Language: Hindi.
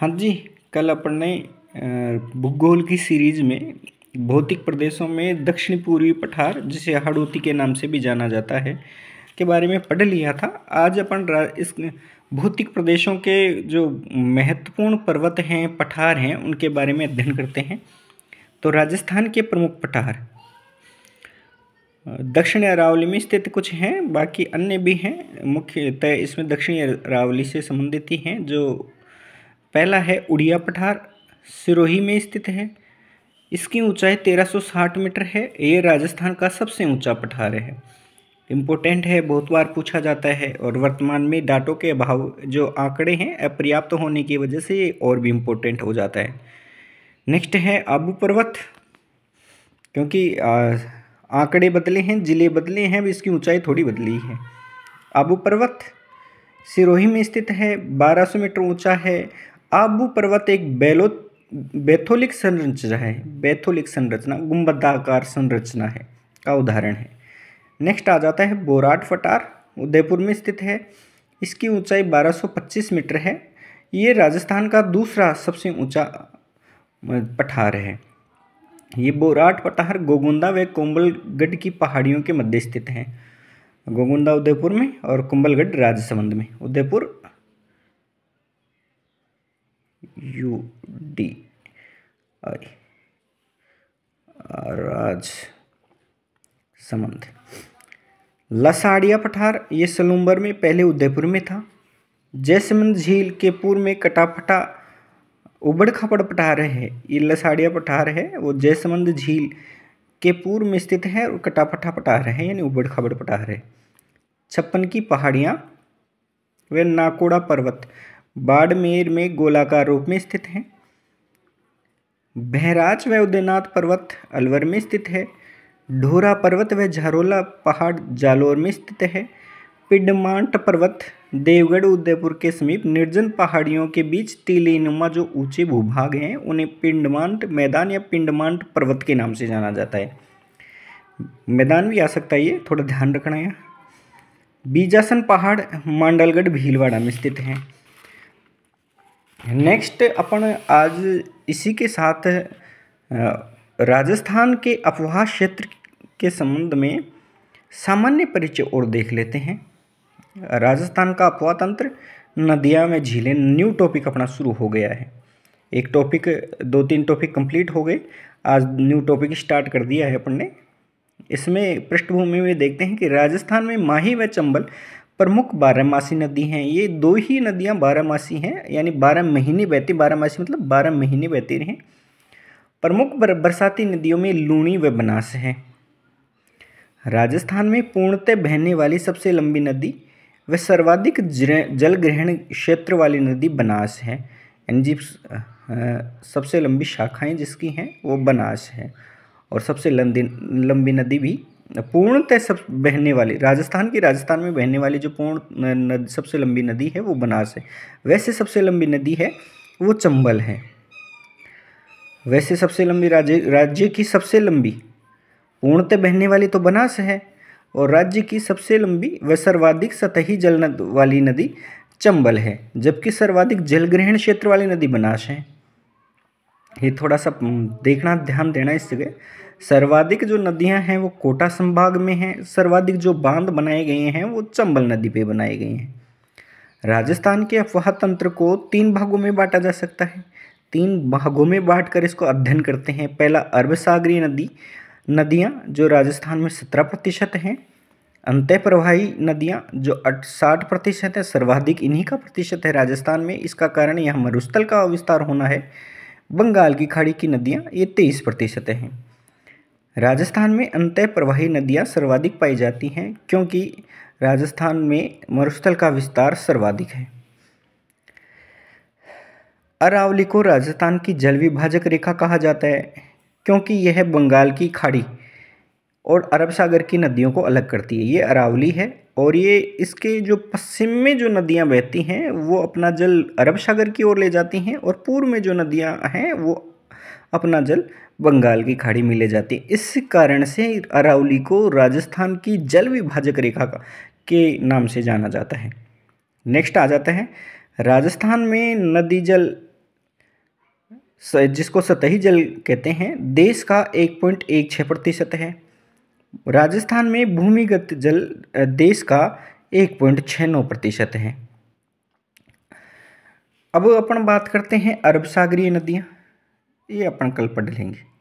हाँ जी कल अपन ने भूगोल की सीरीज में भौतिक प्रदेशों में दक्षिण पूर्वी पठार जिसे हड़ौती के नाम से भी जाना जाता है के बारे में पढ़ लिया था आज अपन इस भौतिक प्रदेशों के जो महत्वपूर्ण पर्वत हैं पठार हैं उनके बारे में अध्ययन करते हैं तो राजस्थान के प्रमुख पठार दक्षिण अरावली में स्थित कुछ हैं बाकी अन्य भी हैं मुख्यतः इसमें दक्षिणी अरावली से संबंधित ही हैं जो पहला है उड़िया पठार सिरोही में स्थित है इसकी ऊंचाई 1360 मीटर है ये राजस्थान का सबसे ऊंचा पठार है इम्पोर्टेंट है बहुत बार पूछा जाता है और वर्तमान में डाटों के अभाव जो आंकड़े हैं अपर्याप्त होने की वजह से ये और भी इम्पोर्टेंट हो जाता है नेक्स्ट है आबू पर्वत क्योंकि आंकड़े बदले हैं ज़िले बदले हैं इसकी ऊंचाई थोड़ी बदली है आबू पर्वत सिरोही में स्थित है 1200 मीटर ऊंचा है आबू पर्वत एक बेलो बेथोलिक संरचना है बेथोलिक संरचना गुम्बदाकार संरचना है का उदाहरण है नेक्स्ट आ जाता है बोराट फटार उदयपुर में स्थित है इसकी ऊंचाई 1225 मीटर है ये राजस्थान का दूसरा सबसे ऊंचा पठार है ये बोराट पठार गोगुंदा व कोम्बलगढ़ की पहाड़ियों के मध्य स्थित हैं गोगुंदा उदयपुर में और कुंबलगढ़ राजसमंद में उदयपुर यू डी आई राज संबंध लसाड़िया पठार ये सलूम्बर में पहले उदयपुर में था जयसमंद झील के पूर्व में कटाफटा उबड़ खपड़ पठार है ये लसाड़िया पठार है वो जयसमंद झील के पूर्व में स्थित है और कटाफटा पठार है यानी उबड़ खपड़ पठार है छप्पन की पहाड़ियाँ वे नाकोड़ा पर्वत बाड़मेर में गोलाकार रूप में स्थित हैं बहराज व उदयनाथ पर्वत अलवर में स्थित है ढोरा पर्वत व झारोला पहाड़ जालोर में स्थित है पिडमांट पर्वत देवगढ़ उदयपुर के समीप निर्जन पहाड़ियों के बीच तीली नुमा जो ऊंचे भूभाग हैं उन्हें पिंडमांट मैदान या पिंडमांट पर्वत के नाम से जाना जाता है मैदान भी आ सकता है ये थोड़ा ध्यान रखना है बीजासन पहाड़ मांडलगढ़ भीलवाड़ा में स्थित हैं नेक्स्ट अपन आज इसी के साथ राजस्थान के अफवाह क्षेत्र के संबंध में सामान्य परिचय और देख लेते हैं राजस्थान का अफवाह तंत्र नदियाँ में झीलें न्यू टॉपिक अपना शुरू हो गया है एक टॉपिक दो तीन टॉपिक कंप्लीट हो गए आज न्यू टॉपिक स्टार्ट कर दिया है अपन ने इसमें पृष्ठभूमि में देखते हैं कि राजस्थान में माही व चंबल प्रमुख बारहमासी नदी हैं ये दो ही नदियाँ बारहमासी हैं यानी बारह महीने बहती बारहमासी मतलब बारह महीने बहती रहें प्रमुख बर, बरसाती नदियों में लूणी व बनास है राजस्थान में पूर्णतः बहने वाली सबसे लंबी नदी व सर्वाधिक जल ग्रहण क्षेत्र वाली नदी बनास है यानी जी सबसे लंबी शाखाएं जिसकी हैं वो बनास है और सबसे लंबी लंबी नदी भी पूर्णतः सब बहने वाली राजस्थान की राजस्थान में बहने वाली जो पूर्ण नदी सबसे लंबी नदी है वो बनास है वैसे सबसे लंबी नदी है वो चंबल है वैसे सबसे लंबी राज्य राज्य की सबसे लंबी पूर्णतः बहने वाली तो बनास है और राज्य की सबसे लंबी व सर्वाधिक सतही जल वाली नदी चंबल है जबकि सर्वाधिक जलग्रहण क्षेत्र वाली नदी बनास है ये थोड़ा सा हम्म, देखना ध्यान देना इस जगह सर्वाधिक जो नदियां हैं वो कोटा संभाग में हैं सर्वाधिक जो बांध बनाए गए हैं वो चंबल नदी पे बनाए गए हैं राजस्थान के अफवाह तंत्र को तीन भागों में बांटा जा सकता है तीन भागों में बांट कर इसको अध्ययन करते हैं पहला अरब सागरी नदी नदियाँ जो राजस्थान में सत्रह प्रतिशत हैं अंत प्रवाही नदियाँ जो साठ प्रतिशत है सर्वाधिक इन्हीं का प्रतिशत है राजस्थान में इसका कारण यह मरुस्थल का विस्तार होना है बंगाल की खाड़ी की नदियाँ ये तेईस प्रतिशत हैं राजस्थान में अंत प्रवाही नदियाँ सर्वाधिक पाई जाती हैं क्योंकि राजस्थान में मरुस्थल का विस्तार सर्वाधिक है अरावली को राजस्थान की जल विभाजक रेखा कहा जाता है क्योंकि यह बंगाल की खाड़ी और अरब सागर की नदियों को अलग करती है ये अरावली है और ये इसके जो पश्चिम में जो नदियाँ बहती हैं वो अपना जल अरब सागर की ओर ले जाती हैं और पूर्व में जो नदियाँ हैं वो अपना जल बंगाल की खाड़ी में ले जाती हैं इस कारण से अरावली को राजस्थान की जल विभाजक रेखा का के नाम से जाना जाता है नेक्स्ट आ जाता है राजस्थान में नदी जल जिसको सतही जल कहते हैं देश का एक पॉइंट एक छः प्रतिशत है राजस्थान में भूमिगत जल देश का एक पॉइंट छः नौ प्रतिशत है अब अपन बात करते हैं अरब सागरीय नदियाँ ये अपन कल पढ़ लेंगे